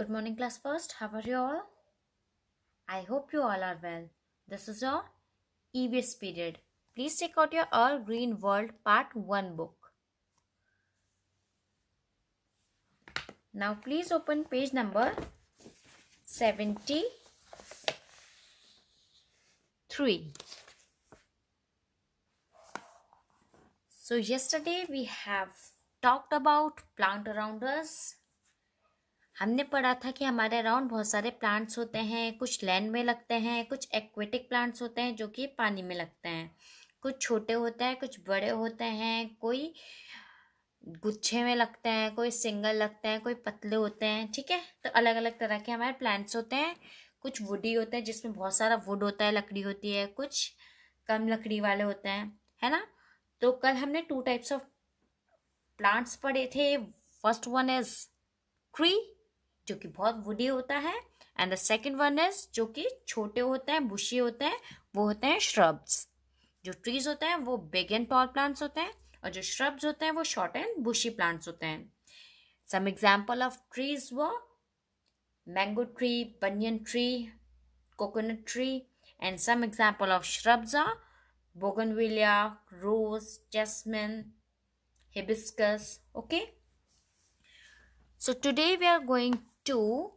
Good morning, class first. How are you all? I hope you all are well. This is your EBS period. Please check out your All Green World Part 1 book. Now, please open page number 73. So, yesterday we have talked about plant around us हमने पढ़ा था कि हमारे around बहुत सारे plants होते हैं कुछ लैंड में लगते हैं कुछ एक्वेटिक प्लांट्स होते हैं जो कि पानी में लगते हैं कुछ छोटे होते हैं कुछ बड़े होते हैं कोई गुच्छे में लगते हैं कोई सिंगल लगते हैं कोई पतले होते हैं ठीक है तो अलग अलग तरह के हमारे प्लांट्स होते हैं कुछ वुडी होते हैं जिसमें बहुत सारा वुड होता है लकड़ी होती है कुछ कम लकड़ी वाले होते हैं है ना तो कल हमने टू टाइप्स ऑफ प्लांट्स पढ़े थे फर्स्ट वन इज ट्री जो कि बहुत वुडी होता है and the second one is जो कि छोटे होते हैं बुशी होते हैं वो होते हैं श्रब्स जो ट्रीज होते हैं वो बिग एंड टॉल प्लांट्स होते हैं और जो श्रब्स होते हैं वो शॉर्ट एंड बुशी प्लांट्स होते हैं सम एग्जाम्पल ऑफ ट्रीज वो mango tree banyan tree coconut tree and some example of shrubs are bougainvillea rose jasmine hibiscus okay so today we are going to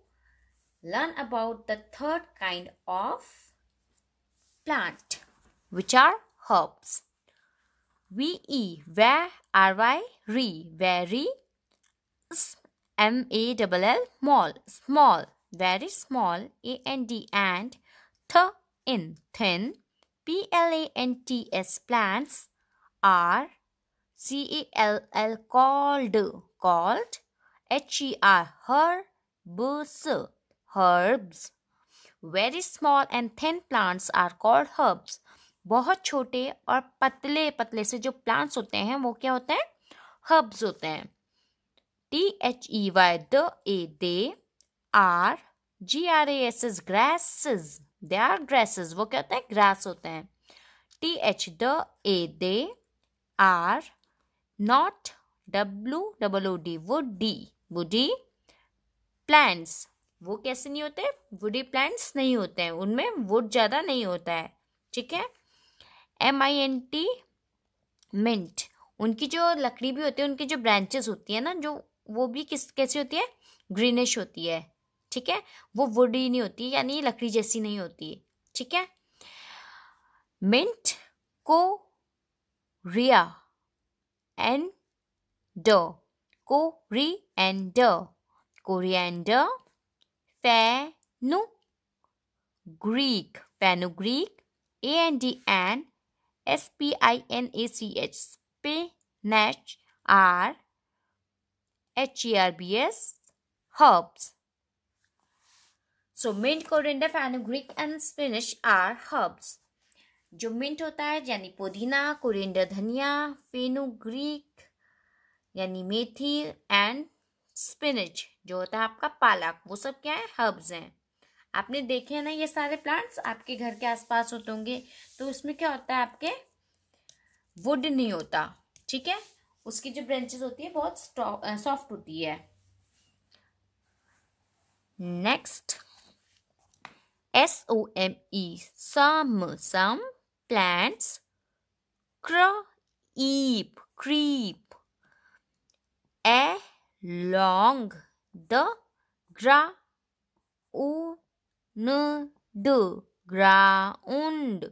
learn about the third kind of plant, which are herbs. V E where R Y re very M A double L small small very small A N D and th in thin P L A N T S plants are C A L L called called H E R her Bus, herbs. Very small and thin plants are called herbs. बहुत छोटे और पतले पतले से जो plants होते हैं वो क्या होते हैं हर्ब्स होते हैं T H E Y the a they are G R A S S grasses they are grasses वो क्या होते हैं ग्रास होते हैं T H the a they are not W W D woody woody plants वो कैसे नहीं होते वुडी प्लांट्स नहीं होते हैं उनमें वुड ज़्यादा नहीं होता है ठीक है M I N T mint उनकी जो लकड़ी भी होती है उनकी जो ब्रांचेस होती है ना जो वो भी किस कैसी होती है ग्रीनिश होती है ठीक है वो वुडी नहीं होती यानी लकड़ी जैसी नहीं होती ठीक है मिंट को रिया एंड ड को री एंड ड coriander, fenugreek, fenugreek, A N D N S P I N A C H, spinach are H E R B S herbs. So mint coriander fenugreek and spinach are herbs जो mint होता है यानी पुदीना coriander धनिया fenugreek यानी मेथी and spinach जो होता है आपका पालक वो सब क्या है हर्ब्स हैं आपने देखे हैं ना ये सारे प्लांट्स आपके घर के आसपास होते होंगे तो उसमें क्या होता है आपके वुड नहीं होता ठीक है उसकी जो ब्रांचेस होती है बहुत सॉफ्ट होती है next S O M E some some plants ईप creep a long the ground ground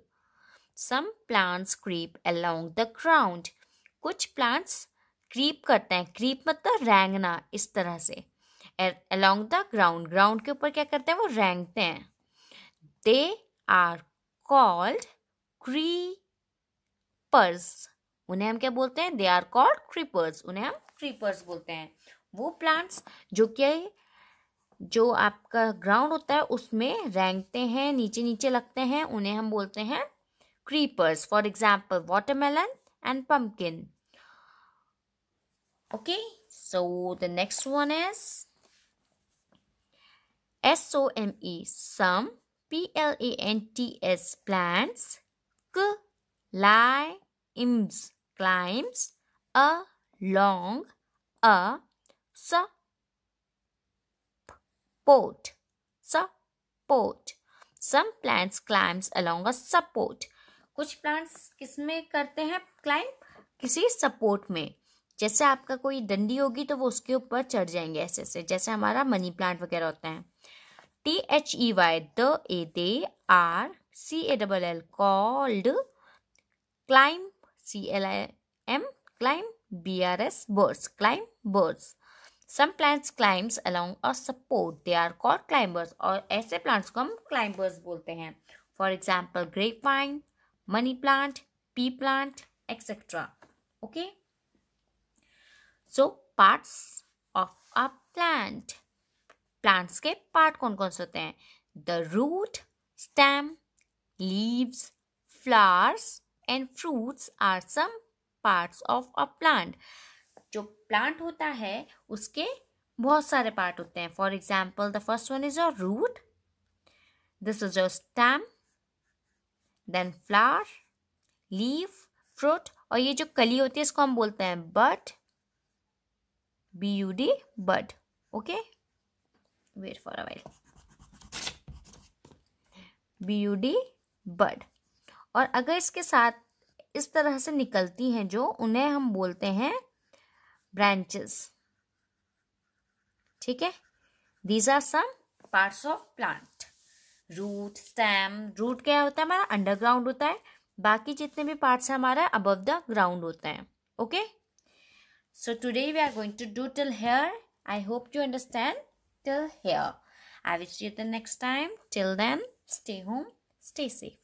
some plants creep along the ground kuch plants creep karte hain creep matlab rangna is tarah se along the ground ground ke upar kya karte hain wo rangte hain they are called creepers उन्हें हम क्या बोलते हैं they are called creepers उन्हें हम creepers बोलते हैं वो प्लांट्स जो कि जो आपका ग्राउंड होता है उसमें रेंगते हैं नीचे नीचे लगते हैं उन्हें हम बोलते हैं creepers for example watermelon and pumpkin okay so the next one is S O M E some P L A N T S plants climbs climbs along a support support some plants climbs along a support कुछ plants किसमें करते हैं climb किसी support में जैसे आपका कोई डंडी होगी तो वो उसके ऊपर चढ़ जाएंगे ऐसे ऐसे जैसे हमारा मनी प्लांट वगैरह होता है T H E Y the a they are C A double L called climb C L I M climb B R S birds climb birds Some plants climbs along a support. They are called climbers or ऐसे plants को हम climbers बोलते हैं For example, grapevine, money plant, pea plant, etc. Okay. So parts of a plant. Plants के part कौन कौन से होते हैं The root, stem, leaves, flowers and fruits are some parts of a plant. जो प्लांट होता है उसके बहुत सारे पार्ट होते हैं for example the first one is your root this is your stem then flower leaf fruit और ये जो कली होती है इसको हम बोलते हैं but B U D bud okay wait for a while B U D bud और अगर इसके साथ इस तरह से निकलती हैं जो उन्हें हम बोलते हैं branches ठीक है these are some parts of plant root stem root क्या होता है हमारा अंडरग्राउंड होता है बाकी जितने भी पार्ट्स है हमारा अबव द ग्राउंड होता है okay so today we are going to do till here I hope you understand till here I will see you the next time till then stay home stay safe